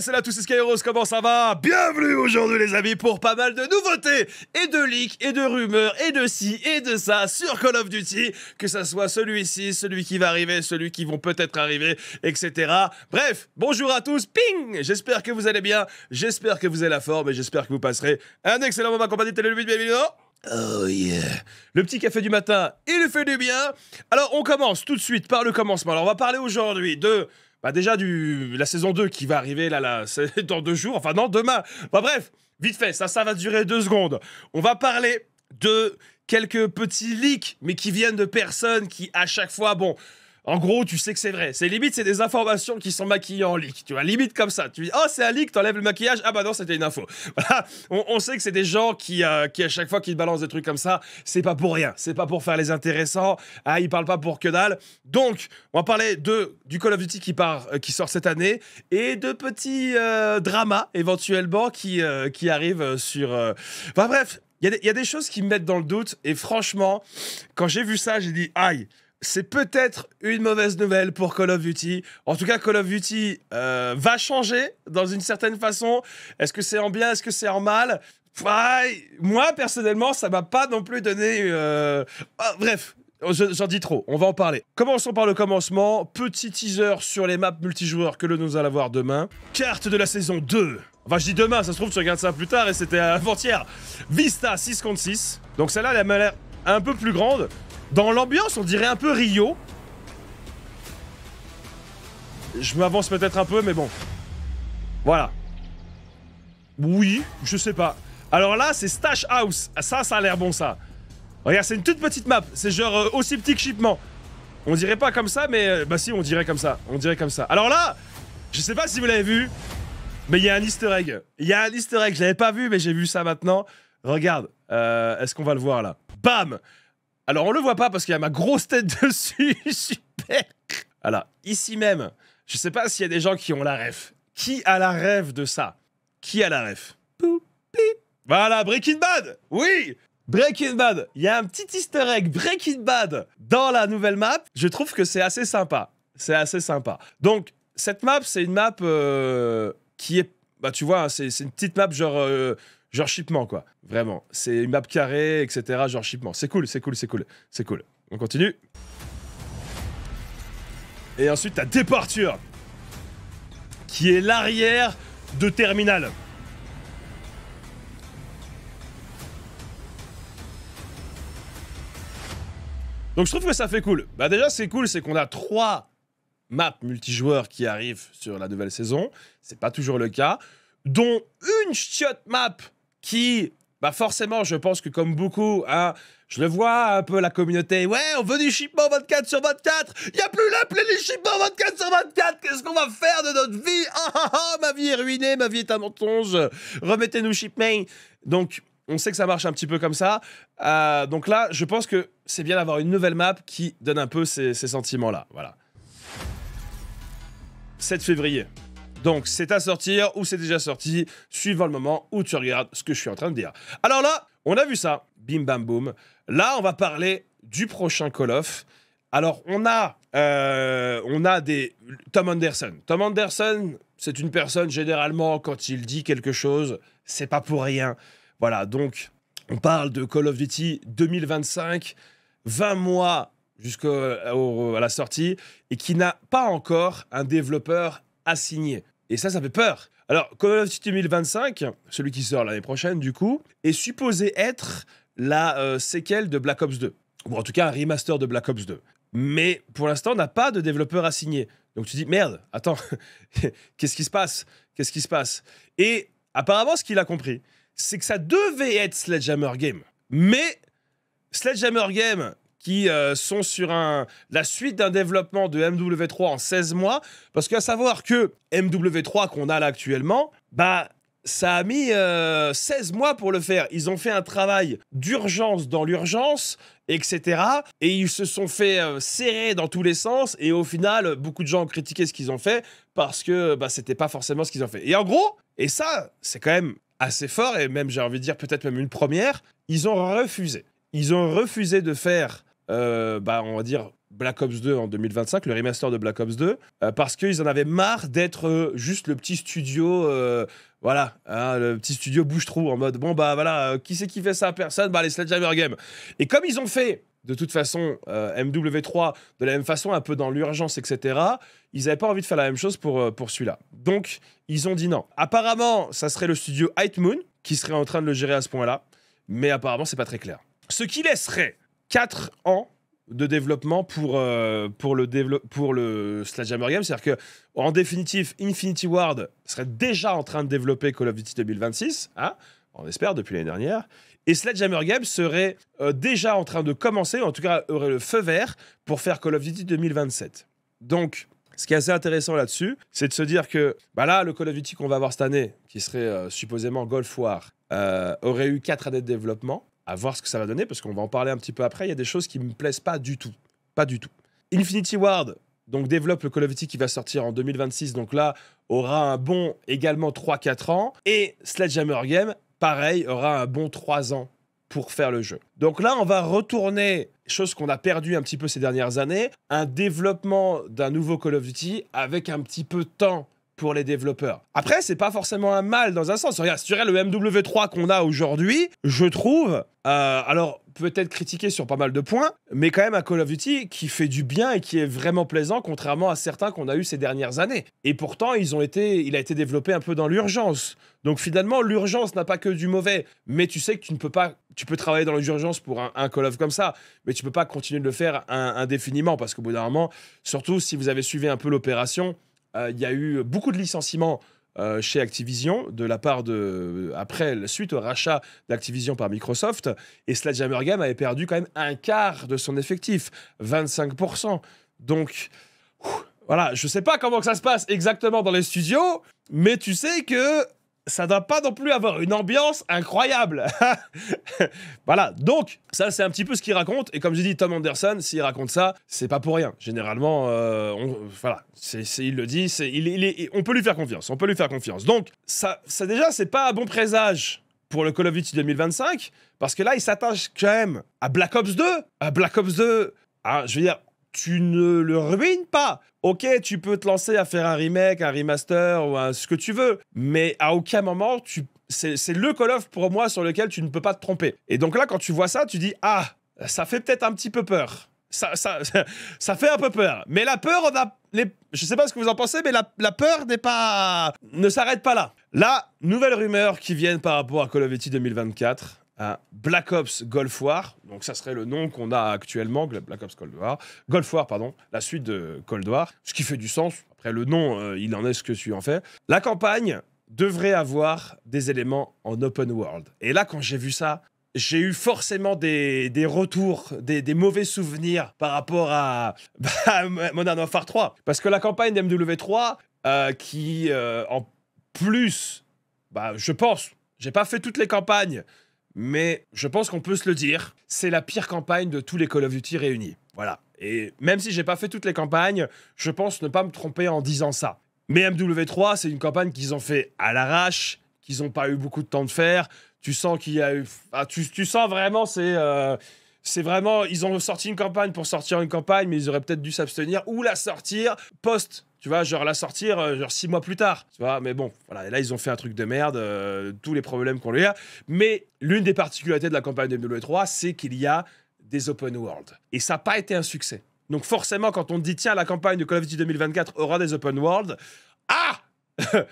c'est là tous les Skyros, comment ça va Bienvenue aujourd'hui les amis pour pas mal de nouveautés et de leaks et de rumeurs et de ci et de ça sur Call of Duty, que ça soit celui-ci, celui qui va arriver, celui qui vont peut-être arriver, etc. Bref, bonjour à tous, ping J'espère que vous allez bien, j'espère que vous avez la forme et j'espère que vous passerez un excellent moment compagnie de Télé bien Oh yeah Le petit café du matin, il fait du bien Alors on commence tout de suite par le commencement. Alors on va parler aujourd'hui de bah déjà du la saison 2 qui va arriver là, là dans deux jours, enfin non, demain. Bah bref, vite fait, ça, ça va durer deux secondes. On va parler de quelques petits leaks, mais qui viennent de personnes qui, à chaque fois, bon, en gros, tu sais que c'est vrai. C'est limite, c'est des informations qui sont maquillées en leak. Tu vois, limite comme ça. Tu dis, oh, c'est un leak, t'enlèves le maquillage. Ah bah non, c'était une info. On, sait que c'est des gens qui, euh, qui, à chaque fois qu'ils balancent des trucs comme ça, c'est pas pour rien. C'est pas pour faire les intéressants. Ah, ils parlent pas pour que dalle. Donc, on va parler de, du Call of Duty qui, part, euh, qui sort cette année et de petits euh, dramas éventuellement qui, qui arrivent sur. Enfin bref, il y, y, a des choses qui me mettent dans le doute. Et franchement, quand j'ai vu ça, j'ai dit, aïe c'est peut-être une mauvaise nouvelle pour Call of Duty. En tout cas, Call of Duty euh, va changer dans une certaine façon. Est-ce que c'est en bien, est-ce que c'est en mal Moi, personnellement, ça m'a pas non plus donné... Euh, ah, bref, J'en dis trop, on va en parler. Commençons par le commencement. Petit teaser sur les maps multijoueurs que nous allons avoir demain. Carte de la saison 2. Enfin, je dis demain, ça se trouve, tu regardes ça plus tard et c'était avant-hier. Vista 6 contre 6. Donc celle-là, elle a l'air un peu plus grande. Dans l'ambiance, on dirait un peu Rio. Je m'avance peut-être un peu, mais bon. Voilà. Oui, je sais pas. Alors là, c'est Stash House. Ça, ça a l'air bon, ça. Regarde, c'est une toute petite map. C'est genre euh, aussi petit que Shipment. On dirait pas comme ça, mais... Euh, bah si, on dirait comme ça. On dirait comme ça. Alors là, je sais pas si vous l'avez vu, mais il y a un easter egg. Il y a un easter egg. Je l'avais pas vu, mais j'ai vu ça maintenant. Regarde. Euh, est-ce qu'on va le voir, là Bam alors on le voit pas parce qu'il y a ma grosse tête dessus. Super. Voilà, ici même. Je sais pas s'il y a des gens qui ont la ref. Qui a la rêve de ça Qui a la ref Voilà, Breaking Bad Oui Breaking Bad Il y a un petit easter egg Breaking Bad dans la nouvelle map. Je trouve que c'est assez sympa. C'est assez sympa. Donc, cette map, c'est une map euh, qui est... Bah, tu vois, hein, c'est une petite map genre... Euh, genre shipment, quoi. Vraiment. C'est une map carrée, etc. Genre shipment. C'est cool, c'est cool, c'est cool. C'est cool. On continue. Et ensuite, ta Départure, qui est l'arrière de Terminal. Donc je trouve que ça fait cool. Bah déjà, c'est cool, c'est qu'on a trois maps multijoueurs qui arrivent sur la nouvelle saison. C'est pas toujours le cas. Dont une chiotte map qui bah forcément, je pense que comme beaucoup, hein, je le vois un peu la communauté. Ouais, on veut du shipment 24 sur 24. Il a plus la du shipment 24 sur 24. Qu'est-ce qu'on va faire de notre vie ah ah, ah ah ma vie est ruinée, ma vie est un mensonge. Remettez-nous shipment. Donc, on sait que ça marche un petit peu comme ça. Euh, donc là, je pense que c'est bien d'avoir une nouvelle map qui donne un peu ces, ces sentiments-là. Voilà. 7 février. Donc c'est à sortir ou c'est déjà sorti, suivant le moment où tu regardes ce que je suis en train de dire. Alors là, on a vu ça, bim bam boom. Là, on va parler du prochain Call of. Alors on a, euh, on a des Tom Anderson. Tom Anderson, c'est une personne généralement quand il dit quelque chose, c'est pas pour rien. Voilà, donc on parle de Call of Duty 2025, 20 mois jusqu'à la sortie, et qui n'a pas encore un développeur assigné. Et ça, ça fait peur. Alors, Call of Duty 2025, celui qui sort l'année prochaine, du coup, est supposé être la euh, séquelle de Black Ops 2. Ou en tout cas, un remaster de Black Ops 2. Mais pour l'instant, on n'a pas de développeur à signer Donc tu dis, merde, attends, qu'est-ce qui se passe Qu'est-ce qui se passe Et apparemment, ce qu'il a compris, c'est que ça devait être Sledgehammer Game. Mais Sledgehammer Game, qui euh, sont sur un, la suite d'un développement de MW3 en 16 mois. Parce qu'à savoir que MW3 qu'on a là actuellement, bah, ça a mis 16 euh, mois pour le faire. Ils ont fait un travail d'urgence dans l'urgence, etc. Et ils se sont fait euh, serrer dans tous les sens. Et au final, beaucoup de gens ont critiqué ce qu'ils ont fait parce que bah, c'était pas forcément ce qu'ils ont fait. Et en gros, et ça, c'est quand même assez fort, et même j'ai envie de dire peut-être même une première, ils ont refusé. Ils ont refusé de faire euh, bah, on va dire, Black Ops 2 en 2025, le remaster de Black Ops 2, euh, parce qu'ils en avaient marre d'être euh, juste le petit studio, voilà, hein, le petit studio bouche-trou, en mode, bon bah voilà, qui c'est qui fait ça Personne, bah les Sledgehammer Game. Et comme ils ont fait, de toute façon, MW3 de la même façon, un peu dans l'urgence, etc., ils n'avaient pas envie de faire la même chose pour, pour celui-là. Donc, ils ont dit non. Apparemment, ça serait le studio Moon qui serait en train de le gérer à ce point-là, mais apparemment, c'est pas très clair. Ce qui laisserait 4 ans de développement pour, euh, pour le, pour le Sledgehammer Game. C'est-à-dire que, en définitive, Infinity Ward serait déjà en train de développer Call of Duty 2026, hein on espère, depuis l'année dernière. Et Sledgehammer Game serait euh, déjà en train de commencer, en tout cas aurait le feu vert pour faire Call of Duty 2027. Donc, ce qui est assez intéressant là-dessus, c'est de se dire que bah là, le Call of Duty qu'on va avoir cette année, qui serait euh, supposément Golf War, aurait eu 4 années de développement à voir ce que ça va donner, parce qu'on va en parler un petit peu après. Il y a des choses qui ne me plaisent pas du tout. Pas du tout. Infinity Ward, donc développe le Call of Duty qui va sortir en 2026, donc là, aura un bon également 3-4 ans. Et Sledgehammer Game, pareil, aura un bon 3 ans pour faire le jeu. Donc là, on va retourner, chose qu'on a perdu un petit peu ces dernières années, un développement d'un nouveau Call of Duty avec un petit peu de temps pour les développeurs. Après, c'est pas forcément un mal dans un sens. Regarde, si tu le MW3 qu'on a aujourd'hui, je trouve, euh, alors peut-être critiqué sur pas mal de points, mais quand même un Call of Duty qui fait du bien et qui est vraiment plaisant, contrairement à certains qu'on a eu ces dernières années. Et pourtant, ils ont été, il a été développé un peu dans l'urgence. Donc finalement, l'urgence n'a pas que du mauvais, mais tu sais que tu ne peux pas, tu peux travailler dans l'urgence pour un, Call of comme ça, mais tu peux pas continuer de le faire indéfiniment parce qu'au bout d'un moment, surtout si vous avez suivi un peu l'opération, euh, il y a eu beaucoup de licenciements euh, chez Activision de la part de euh, après la suite au rachat d'Activision par Microsoft et Sledgehammer Game avait perdu quand même un quart de son effectif, 25%. Donc voilà, je sais pas comment ça se passe exactement dans les studios, mais tu sais que ça ne doit pas non plus avoir une ambiance incroyable. voilà, donc ça c'est un petit peu ce qu'il raconte et comme j'ai dit Tom Anderson, s'il raconte ça, c'est pas pour rien. Généralement, euh, voilà, il le dit, il, on peut lui faire confiance, on peut lui faire confiance. Donc ça, ça déjà c'est pas un bon présage pour le Call of Duty 2025 parce que là il s'attache quand même à Black Ops 2, à Black Ops 2. Ah, je veux dire, tu ne le ruines pas. Ok, tu peux te lancer à faire un remake, un remaster ou ce que tu veux, mais à aucun moment c'est le Call of pour moi sur lequel tu ne peux pas te tromper. Et donc là, quand tu vois ça, tu dis ah, ça fait peut-être un petit peu peur. Ça, ça, ça, fait un peu peur. Mais la peur, on a je sais pas ce que vous en pensez, mais la, peur n'est pas ne s'arrête pas là. Là, nouvelle rumeur qui vient par rapport à Call of Duty 2024. Black Ops Golf War. Donc ça serait le nom qu'on a actuellement, Black Ops Cold War. Golf War, pardon, la suite de Cold War. Ce qui fait du sens. Après, le nom, euh, il en est ce que je suis, en fait. La campagne devrait avoir des éléments en open world. Et là, quand j'ai vu ça, j'ai eu forcément des, retours, des, mauvais souvenirs par rapport à, bah, Modern Warfare 3. Parce que la campagne d'MW3, euh, qui euh, en plus, bah, je pense, j'ai pas fait toutes les campagnes, mais je pense qu'on peut se le dire, c'est la pire campagne de tous les Call of Duty réunis. Voilà. Et même si j'ai pas fait toutes les campagnes, je pense ne pas me tromper en disant ça. Mais MW3, c'est une campagne qu'ils ont fait à l'arrache, qu'ils n'ont pas eu beaucoup de temps de faire. Tu sens qu'il y a eu. tu, sens vraiment, c'est. Euh, c'est vraiment, ils ont sorti une campagne pour sortir une campagne, mais ils auraient peut-être dû s'abstenir ou la sortir post tu vois, genre la sortir euh, genre six mois plus tard, tu vois. Mais bon, voilà, là ils ont fait un truc de merde, euh, tous les problèmes qu'on lui a. Mais l'une des particularités de la campagne de WWE3, c'est qu'il y a des open world. Et ça n'a pas été un succès. Donc forcément, quand on dit tiens, la campagne de Call of Duty 2024 aura des open world, ah,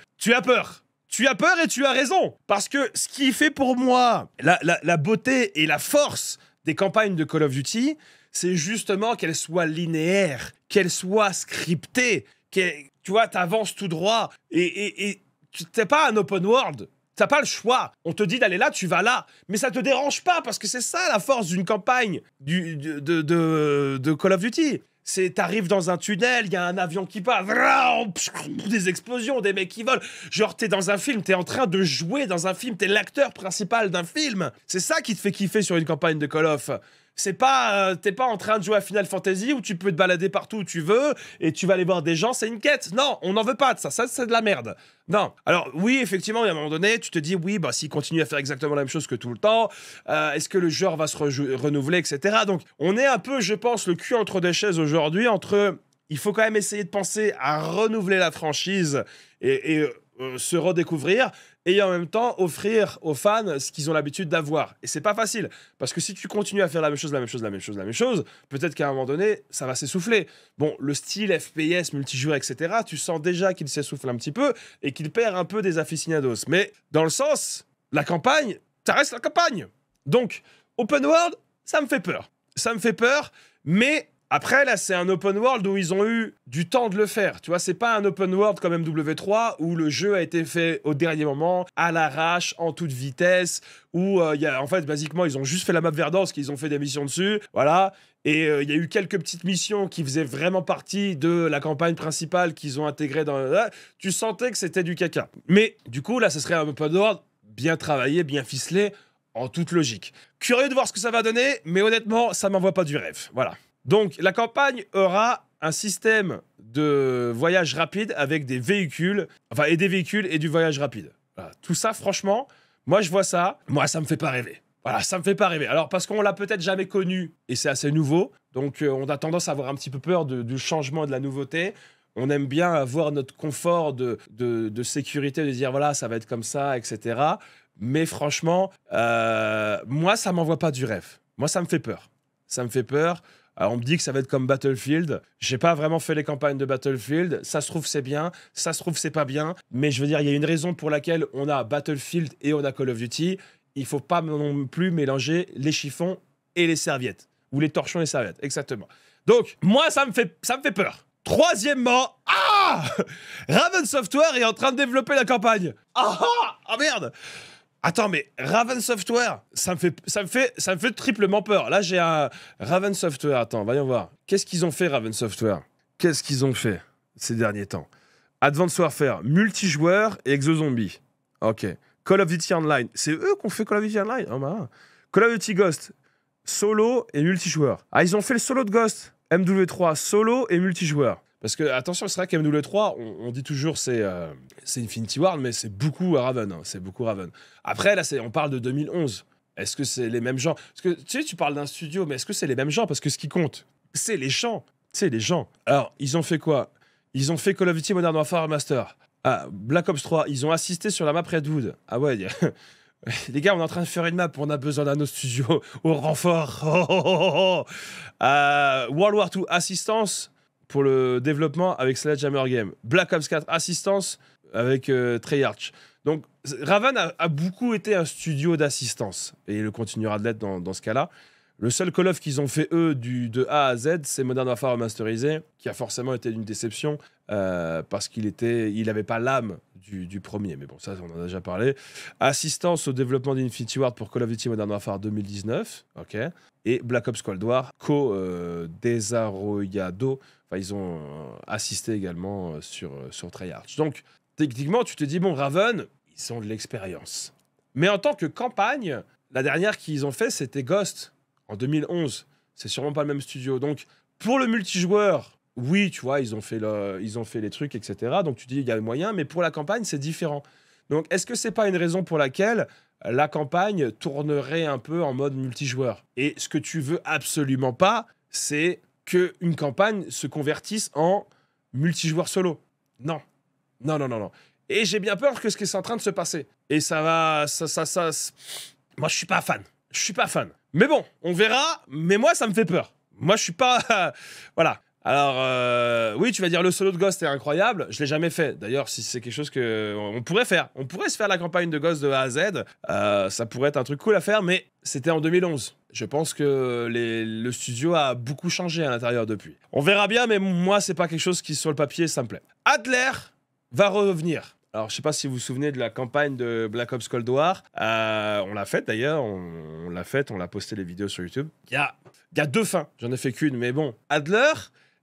tu as peur. Tu as peur et tu as raison. Parce que ce qui fait pour moi la, la beauté et la force des campagnes de Call of Duty, c'est justement qu'elles soient linéaires, qu'elles soient scriptées, tu vois, t'avances tout droit et, tu t'es pas un open world. T'as pas le choix. On te dit d'aller là, tu vas là. Mais ça te dérange pas parce que c'est ça la force d'une campagne du, de, de Call of Duty. C'est, t'arrives dans un tunnel, il y a un avion qui passe, des explosions, des mecs qui volent. Genre, t'es dans un film, t'es en train de jouer dans un film, t'es l'acteur principal d'un film. C'est ça qui te fait kiffer sur une campagne de Call of. C'est pas, euh, t'es pas en train de jouer à Final Fantasy où tu peux te balader partout où tu veux et tu vas aller voir des gens, c'est une quête. Non, on n'en veut pas de ça. Ça, c'est de la merde. Non. Alors oui, effectivement, à un moment donné, tu te dis oui, bah s'il continue à faire exactement la même chose que tout le temps, euh, est-ce que le genre va se renouveler, etc. Donc on est un peu, je pense, le cul entre des chaises aujourd'hui entre il faut quand même essayer de penser à renouveler la franchise et, euh, se redécouvrir et en même temps offrir aux fans ce qu'ils ont l'habitude d'avoir. Et c'est pas facile, parce que si tu continues à faire la même chose, la même chose, la même chose, la même chose, peut-être qu'à un moment donné, ça va s'essouffler. Bon, le style FPS, multijoueur, etc., tu sens déjà qu'il s'essouffle un petit peu et qu'il perd un peu des aficionados. Mais dans le sens, la campagne, ça reste la campagne. Donc, open world, ça me fait peur. Ça me fait peur, mais après, là, c'est un open world où ils ont eu du temps de le faire. Tu vois, c'est pas un open world comme MW3 où le jeu a été fait au dernier moment, à l'arrache, en toute vitesse, où euh, y a, en fait, basiquement, ils ont juste fait la map Verdance, qu'ils ont fait des missions dessus. Voilà. Et euh, il y a eu quelques petites missions qui faisaient vraiment partie de la campagne principale qu'ils ont intégrée dans. Euh, tu sentais que c'était du caca. Mais du coup, là, ce serait un open world bien travaillé, bien ficelé, en toute logique. Curieux de voir ce que ça va donner, mais honnêtement, ça m'envoie pas du rêve. Voilà. Donc la campagne aura un système de voyage rapide avec des véhicules, enfin et des véhicules et du voyage rapide. Voilà. Tout ça, franchement, moi je vois ça, moi ça me fait pas rêver. Voilà, ça me fait pas rêver. Alors parce qu'on l'a peut-être jamais connu et c'est assez nouveau, donc euh, on a tendance à avoir un petit peu peur du changement et de la nouveauté. On aime bien avoir notre confort de, sécurité, de dire voilà, ça va être comme ça, etc. Mais franchement, euh, moi, ça m'envoie pas du rêve. Moi, ça me fait peur. Ça me fait peur. Alors on me dit que ça va être comme Battlefield. J'ai pas vraiment fait les campagnes de Battlefield. Ça se trouve c'est bien, ça se trouve c'est pas bien. Mais je veux dire, il y a une raison pour laquelle on a Battlefield et on a Call of Duty. Il faut pas non plus mélanger les chiffons et les serviettes ou les torchons et les serviettes, exactement. Donc moi ça me fait ça me fait peur. Troisièmement, ah! Raven Software est en train de développer la campagne. Oh merde. Attends, mais Raven Software, ça me fait, ça me fait, ça me fait triplement peur. Là, j'ai un Raven Software. Attends, voyons voir. Qu'est-ce qu'ils ont fait, Raven Software Qu'est-ce qu'ils ont fait ces derniers temps Advanced Warfare, multijoueur et exo-zombie. Ok. Call of Duty Online. C'est eux qu'on fait Call of Duty Online oh, Call of Duty Ghost, solo et multijoueur. Ah, ils ont fait le solo de Ghost. MW3, solo et multijoueur. Parce que, attention, c'est vrai qu'MW3, le 3, on, dit toujours c'est euh, Infinity world mais c'est beaucoup Raven. Hein, c'est beaucoup Raven. Après, là, on parle de 2011. Est-ce que c'est les mêmes gens Parce que tu sais, tu parles d'un studio, mais est-ce que c'est les mêmes gens Parce que ce qui compte, c'est les gens. C'est les gens. Alors, ils ont fait quoi Ils ont fait Call of Duty Modern Warfare Master, ah, Black Ops 3, ils ont assisté sur la map Redwood. Ah ouais, les gars, on est en train de faire une map, on a besoin d'un autre studio au renfort. Ah, world War 2 Assistance, pour le développement avec Sledgehammer Game. Black Ops 4 assistance avec euh, Treyarch. Donc Raven a, beaucoup été un studio d'assistance et il continuera de l'être dans, dans ce cas-là. Le seul Call of qu'ils ont fait, eux, du, de A à Z, c'est Modern Warfare Remasterisé, qui a forcément été une déception, euh, parce qu'il était, il n'avait pas l'âme du, premier. Mais bon, ça, on en a déjà parlé. Assistance au développement d'Infinity Ward pour Call of Duty Modern Warfare 2019, ok. Et Black Ops Cold War, co-desarrollado. Enfin, ils ont euh, assisté également euh, sur, sur Treyarch. Donc, techniquement, tu te dis, bon, Raven, ils ont de l'expérience. Mais en tant que campagne, la dernière qu'ils ont fait, c'était Ghost en 2011. C'est sûrement pas le même studio. Donc, pour le multijoueur, oui, tu vois, ils ont fait, ils ont fait les trucs, etc. Donc, tu dis, il y a le moyen, mais pour la campagne, c'est différent. Donc, est-ce que c'est pas une raison pour laquelle la campagne tournerait un peu en mode multijoueur Et ce que tu veux absolument pas, c'est que une campagne se convertisse en multijoueur solo. Non, non, non, non, non. Et j'ai bien peur que ce qui est en train de se passer. Et ça va, ça, ça, ça. Moi, je suis pas fan je suis pas fan. Mais bon, on verra, mais moi, ça me fait peur. Moi, je suis pas... voilà. Alors, euh, oui, tu vas dire le solo de Ghost est incroyable. Je l'ai jamais fait. D'ailleurs, si c'est quelque chose que on pourrait faire, on pourrait se faire la campagne de Ghost de A à Z. Euh, ça pourrait être un truc cool à faire, mais c'était en 2011. Je pense que le studio a beaucoup changé à l'intérieur depuis. On verra bien, mais moi, c'est pas quelque chose qui sur le papier ça me plaît. Adler va revenir. Alors, je sais pas si vous vous souvenez de la campagne de Black Ops Cold War. Euh, on l'a faite d'ailleurs, on, l'a faite, on l'a posté les vidéos sur YouTube. Il y a, y a deux fins, j'en ai fait qu'une, mais bon. Adler,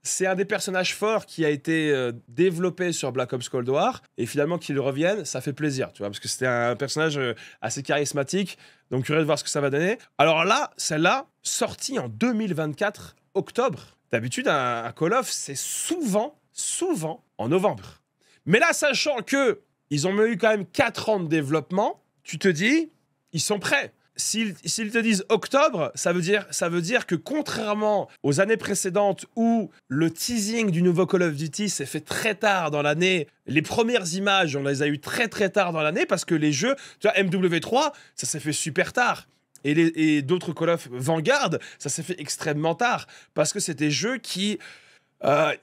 c'est un des personnages forts qui a été euh, développé sur Black Ops Cold War et finalement qu'il revienne, ça fait plaisir, tu vois, parce que c'était un personnage euh, assez charismatique. Donc curieux de voir ce que ça va donner. Alors là, celle-là, sortie en 2024 octobre. D'habitude, un, un Call of, c'est souvent, souvent en novembre. Mais là, sachant que ils ont eu quand même 4 ans de développement, tu te dis, ils sont prêts. S'ils te disent octobre, ça veut, dire, ça veut dire que contrairement aux années précédentes où le teasing du nouveau Call of Duty s'est fait très tard dans l'année, les premières images, on les a eues très très tard dans l'année parce que les jeux, tu vois, MW3, ça s'est fait super tard et, d'autres Call of Vanguard, ça s'est fait extrêmement tard parce que c'était des jeux qui. Euh,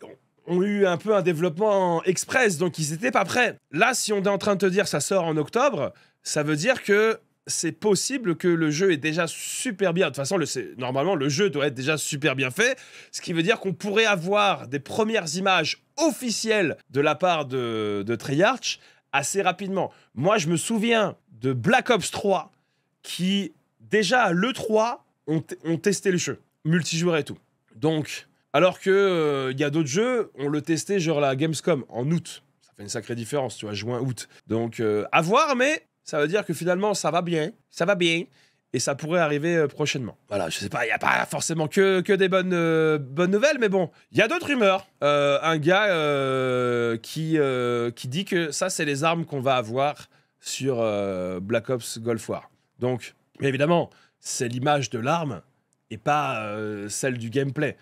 ont eu un peu un développement express, donc ils n'étaient pas prêts. Là, si on est en train de te dire ça sort en octobre, ça veut dire que c'est possible que le jeu est déjà super bien. De toute façon, le, normalement, le jeu doit être déjà super bien fait, ce qui veut dire qu'on pourrait avoir des premières images officielles de la part de, Treyarch assez rapidement. Moi, je me souviens de Black Ops 3, qui, déjà, le 3, ont, ont testé le jeu, multijoueur et tout. Donc, alors que il euh, y a d'autres jeux, on le testait genre la Gamescom en août. Ça fait une sacrée différence, tu vois, juin août. Donc euh, à voir, mais ça veut dire que finalement ça va bien, ça va bien. Et ça pourrait arriver euh, prochainement. Voilà, je sais pas, il n'y a pas forcément que, des bonnes, bonnes nouvelles, mais bon. Il y a d'autres rumeurs. un gars qui, qui dit que ça, c'est les armes qu'on va avoir sur Black Ops Golf War. Donc, évidemment, c'est l'image de l'arme et pas celle du gameplay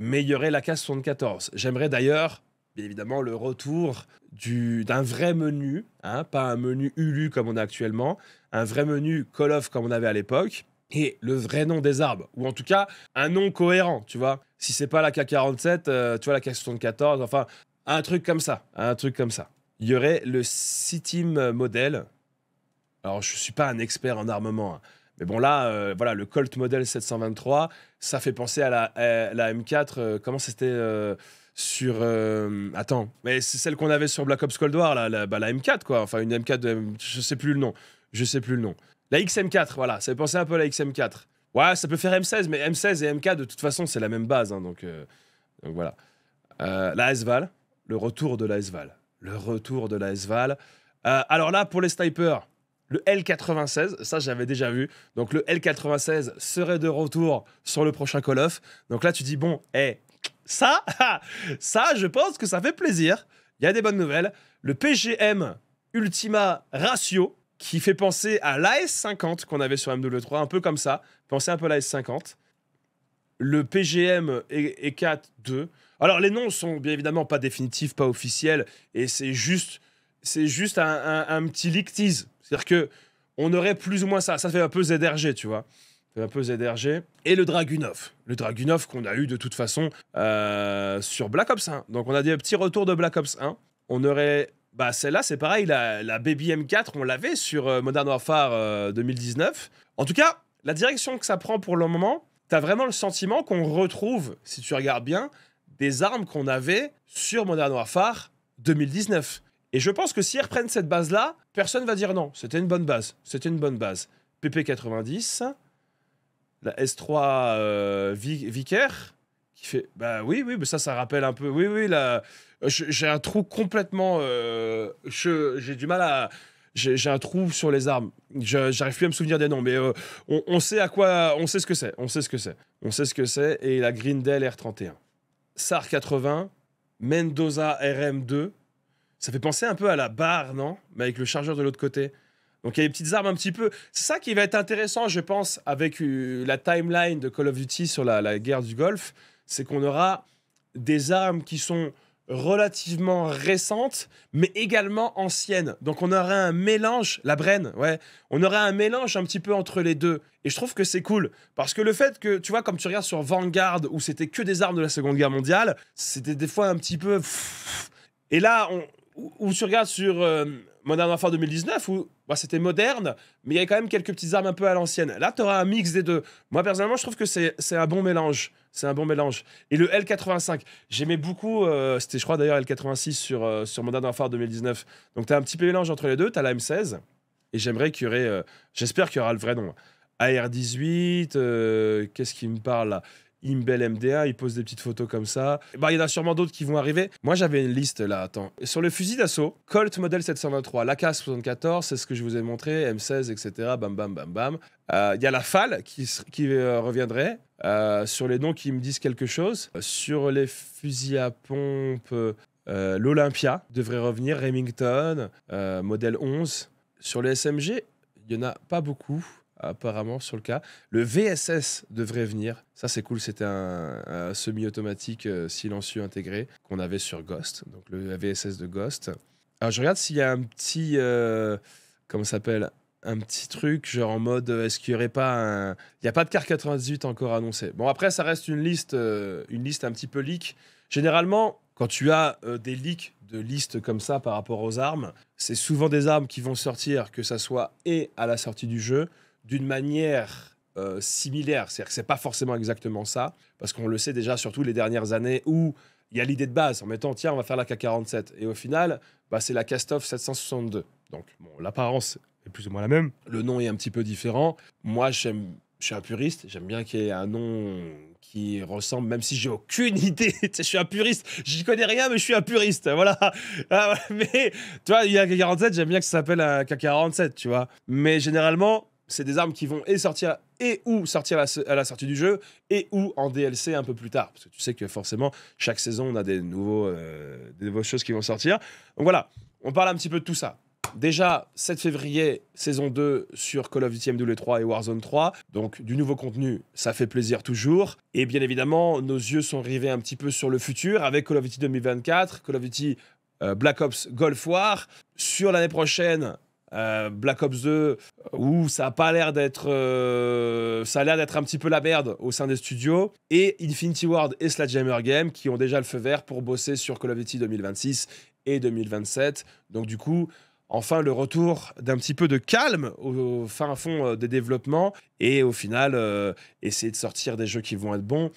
mais y aurait la k 74. J'aimerais d'ailleurs, bien évidemment, le retour d'un vrai menu, hein, pas un menu Ulu comme on a actuellement, un vrai menu Call of comme on avait à l'époque, et le vrai nom des arbres, ou en tout cas un nom cohérent, tu vois. Si c'est pas la K47, euh, tu vois, la K74, enfin, un truc comme ça, un truc comme ça. Il y aurait le C-Team modèle. Alors, je ne suis pas un expert en armement, hein, mais bon, là, euh, voilà, le Colt Model 723, ça fait penser à la, M4. Euh, comment c'était euh, sur. attends, mais c'est celle qu'on avait sur Black Ops Cold War, la, bah, M4, quoi. Enfin, une M4, je je sais plus le nom. Je sais plus le nom. La XM4, voilà, ça fait penser un peu à la XM4. Ouais, ça peut faire M16, mais M16 et M4, de toute façon, c'est la même base. Hein, donc, donc, voilà. la S-Val, le retour de la S-Val. Le retour de la S-Val. alors là, pour les snipers le L96, ça j'avais déjà vu. Donc le L96 serait de retour sur le prochain Call of. Donc là tu dis bon, et eh, ça, ça je pense que ça fait plaisir. Il y a des bonnes nouvelles. Le PGM Ultima Ratio qui fait penser à l'AS50 qu'on avait sur MW3, un peu comme ça. Pensez un peu à l'AS50. Le PGM e 4 Alors les noms sont bien évidemment pas définitifs, pas officiels, et c'est juste c'est juste un, petit leak tease. C'est-à-dire que on aurait plus ou moins ça. Ça fait un peu ZRG, tu vois. un peu ZRG. Et le Dragunov. Le Dragunov qu'on a eu de toute façon euh, sur Black Ops 1. Donc on a des petits retours de Black Ops 1. On aurait. Bah, celle-là, c'est pareil. La, la, Baby M4, on l'avait sur euh, Modern Warfare 2019. Euh, en tout cas, la direction que ça prend pour le moment, t'as vraiment le sentiment qu'on retrouve, si tu regardes bien, des armes qu'on avait sur Modern Warfare 2019. Et je pense que s'ils reprennent cette base-là, personne va dire non. C'était une bonne base. C'était une bonne base. PP90, la S3 euh, Vicker qui fait. Bah oui, oui, mais ça, ça rappelle un peu. Oui, oui, là. J'ai un trou complètement. Euh, j'ai du mal à j'ai un trou sur les armes. J'arrive plus à me souvenir des noms, mais euh, on, on, sait à quoi, on sait ce que c'est, on sait ce que c'est, on sait ce que c'est. Et la Grindel R31, SAR 80, Mendoza RM2, ça fait penser un peu à la barre, non Mais avec le chargeur de l'autre côté. Donc il y a des petites armes un petit peu. C'est ça qui va être intéressant, je pense, avec euh, la timeline de Call of Duty sur la, la guerre du Golfe. C'est qu'on aura des armes qui sont relativement récentes, mais également anciennes. Donc on aura un mélange, la Bren, ouais, on aura un mélange un petit peu entre les deux. Et je trouve que c'est cool, parce que le fait que, tu vois, comme tu regardes sur Vanguard, où c'était que des armes de la Seconde Guerre mondiale, c'était des fois un petit peu... Et là, on, ou tu regardes sur euh, Modern Warfare 2019, où bah, c'était moderne, mais il y a quand même quelques petites armes un peu à l'ancienne. Là, tu auras un mix des deux. Moi, personnellement, je trouve que c'est un bon mélange. C'est un bon mélange. Et le L85, j'aimais beaucoup, euh, c'était je crois d'ailleurs L86 sur, euh, sur Modern Warfare 2019. Donc tu as un petit peu mélange entre les deux, tu as la M16, et j'aimerais qu'il y aurait, j'espère qu'il y aura le vrai nom. AR18, qu'est-ce qui me parle là Imbel MDA, il pose des petites photos comme ça. Bah, il y en a sûrement d'autres qui vont arriver. Moi, j'avais une liste là, attends. Sur le fusil d'assaut, Colt modèle 723, l'AK 74, c'est ce que je vous ai montré, M16, etc. Bam, bam, bam, bam. Euh, il y a la FAL qui, euh, reviendrait. Euh, sur les noms qui me disent quelque chose. Sur les fusils à pompe, l'Olympia devrait revenir, Remington, modèle 11. Sur les SMG, il n'y en a pas beaucoup apparemment sur le cas. Le VSS devrait venir. Ça, c'est cool. C'était un, semi-automatique euh, silencieux intégré qu'on avait sur Ghost. Donc, le VSS de Ghost. Alors, je regarde s'il y a un petit. Euh, comment ça s'appelle un petit truc, genre en mode euh, est-ce qu'il n'y aurait pas un. Il n'y a pas de car 98 encore annoncé. Bon, après, ça reste une liste, une liste un petit peu leak. Généralement, quand tu as des leaks de listes comme ça par rapport aux armes, c'est souvent des armes qui vont sortir, que ça soit et à la sortie du jeu d'une manière euh, similaire. C'est-à-dire que c'est pas forcément exactement ça, parce qu'on le sait déjà, surtout les dernières années où il y a l'idée de base en mettant tiens, on va faire la K47. Et au final, bah, c'est la Cast-Off 762. Donc, l'apparence est plus ou moins la même. Le nom est un petit peu différent. Moi, j'aime. Je suis un puriste, j'aime bien qu'il y ait un nom qui ressemble, même si j'ai aucune idée. je suis un puriste, j'y connais rien, mais je suis un puriste. Voilà. Ah, mais tu vois, il y a K47, j'aime bien que ça s'appelle un K47, tu vois. Mais généralement, c'est des armes qui vont et sortir et ou sortir à la, sortie du jeu et ou en DLC un peu plus tard. Parce que tu sais que forcément, chaque saison, on a des, nouveaux, euh, des choses qui vont sortir. Donc voilà, on parle un petit peu de tout ça. Déjà, 7 février, saison 2 sur Call of Duty MW3 et Warzone 3. Donc, du nouveau contenu, ça fait plaisir toujours. Et bien évidemment, nos yeux sont rivés un petit peu sur le futur avec Call of Duty 2024, Call of Duty euh, Black Ops Golf War. Sur l'année prochaine, euh, Black Ops 2, euh, où ça a pas l'air d'être, euh, ça a l'air d'être un petit peu la merde au sein des studios, et Infinity Ward et Sledgehammer Game qui ont déjà le feu vert pour bosser sur Call of Duty 2026 et 2027. Donc du coup, enfin le retour d'un petit peu de calme au, fin fond des développements et au final essayer de sortir des jeux qui vont être bons,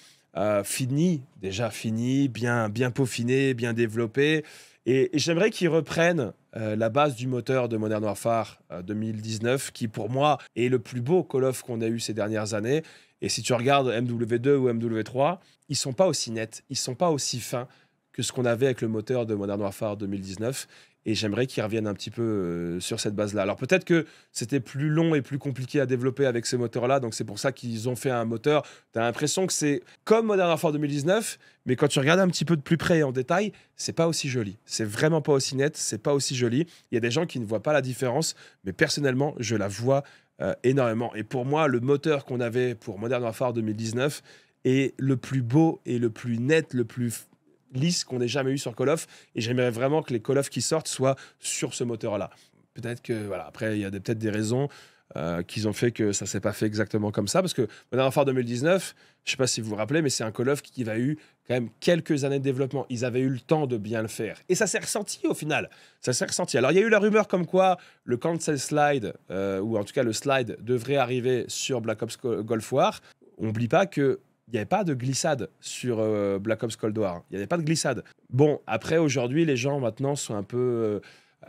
fini déjà fini, bien bien peaufiné, bien développé. et j'aimerais qu'ils reprennent euh, la base du moteur de Modern Warfare 2019, euh, qui pour moi est le plus beau Call of qu'on a eu ces dernières années. Et si tu regardes MW2 ou MW3, ils sont pas aussi nets, ils sont pas aussi fins que ce qu'on avait avec le moteur de Modern Warfare 2019. Et j'aimerais qu'ils reviennent un petit peu euh, sur cette base-là. Alors peut-être que c'était plus long et plus compliqué à développer avec ces moteurs-là, donc c'est pour ça qu'ils ont fait un moteur. Tu as l'impression que c'est comme Modern Warfare 2019, mais quand tu regardes un petit peu de plus près et en détail, c'est pas aussi joli. C'est vraiment pas aussi net, c'est pas aussi joli. Il y a des gens qui ne voient pas la différence, mais personnellement, je la vois euh, énormément. Et pour moi, le moteur qu'on avait pour Modern Warfare 2019 est le plus beau et le plus net, le plus lisse qu'on n'ait jamais eu sur Call of. Et j'aimerais vraiment que les Call of qui sortent soient sur ce moteur-là. Peut-être que, voilà, après, il y a peut-être des raisons euh, qu'ils ont fait que ça s'est pas fait exactement comme ça. Parce que la dernière 2019, je sais pas si vous vous rappelez, mais c'est un Call of qui va eu quand même quelques années de développement. Ils avaient eu le temps de bien le faire. Et ça s'est ressenti au final. Ça s'est ressenti. Alors, il y a eu la rumeur comme quoi le cancel slide, euh, ou en tout cas le slide, devrait arriver sur Black Ops Golf War. On n'oublie pas que il n'y avait pas de glissade sur euh, Black Ops Cold War. Il n'y avait pas de glissade. Bon, après, aujourd'hui, les gens maintenant sont un peu euh,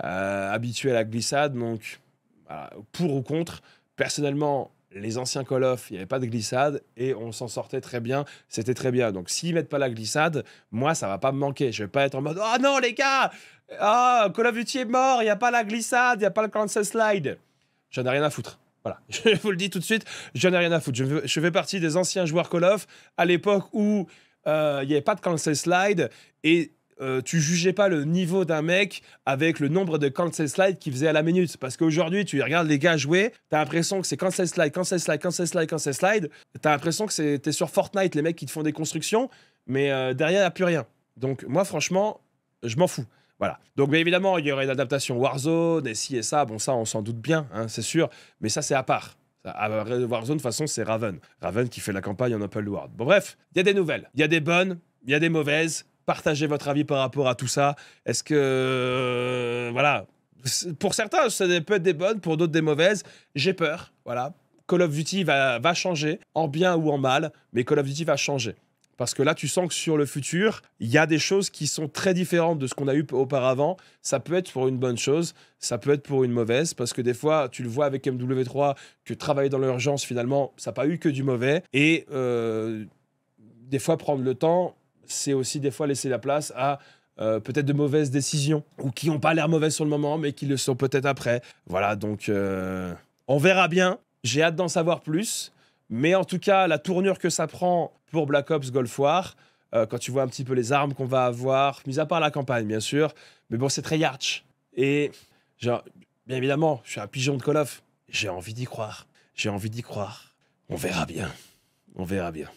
euh, habitués à la glissade. Donc, pour ou contre, personnellement, les anciens Call of, il n'y avait pas de glissade et on s'en sortait très bien. C'était très bien. Donc, s'ils mettent pas la glissade, moi, ça va pas me manquer. Je vais pas être en mode Oh non, les gars oh, Call of Duty est mort, il n'y a pas la glissade, il n'y a pas le cancel slide. J'en ai rien à foutre. Voilà, je vous le dis tout de suite, je n'en ai rien à foutre. Je, fais partie des anciens joueurs Call of à l'époque où euh, il n'y avait pas de cancel slide et euh, tu jugeais pas le niveau d'un mec avec le nombre de cancel Slide qu'il faisait à la minute. Parce qu'aujourd'hui, tu regardes les gars jouer, t'as l'impression que c'est cancel slide, cancel slide, cancel slide, cancel slide. T'as l'impression que t'es sur Fortnite, les mecs qui te font des constructions, mais euh, derrière, il a plus rien. Donc, moi, franchement, je m'en fous. Voilà. Donc, bien évidemment, il y aurait une adaptation Warzone, et si et ça. Bon, ça, on s'en doute bien, hein, c'est sûr. Mais ça, c'est à part. Euh, Warzone, de toute façon, c'est Raven. Raven qui fait la campagne en Apple World. Bon, bref, il y a des nouvelles. Il y a des bonnes, il y a des mauvaises. Partagez votre avis par rapport à tout ça. Est-ce que. Euh, voilà. Pour certains, ça peut être des bonnes, pour d'autres, des mauvaises. J'ai peur. Voilà. Call of Duty va, va changer, en bien ou en mal, mais Call of Duty va changer. Parce que là, tu sens que sur le futur, il y a des choses qui sont très différentes de ce qu'on a eu auparavant. Ça peut être pour une bonne chose, ça peut être pour une mauvaise, parce que des fois, tu le vois avec MW3, que travailler dans l'urgence, finalement, ça n'a pas eu que du mauvais. Et euh, des fois, prendre le temps, c'est aussi des fois laisser la place à euh, peut-être de mauvaises décisions, ou qui n'ont pas l'air mauvaises sur le moment, mais qui le sont peut-être après. Voilà, donc euh, on verra bien. J'ai hâte d'en savoir plus. Mais en tout cas, la tournure que ça prend pour Black Ops Golf War, euh, quand tu vois un petit peu les armes qu'on va avoir, mis à part la campagne, bien sûr, mais bon, c'est très Yarch. Et bien évidemment, je suis un pigeon de Call J'ai envie d'y croire. J'ai envie d'y croire. On verra bien. On verra bien.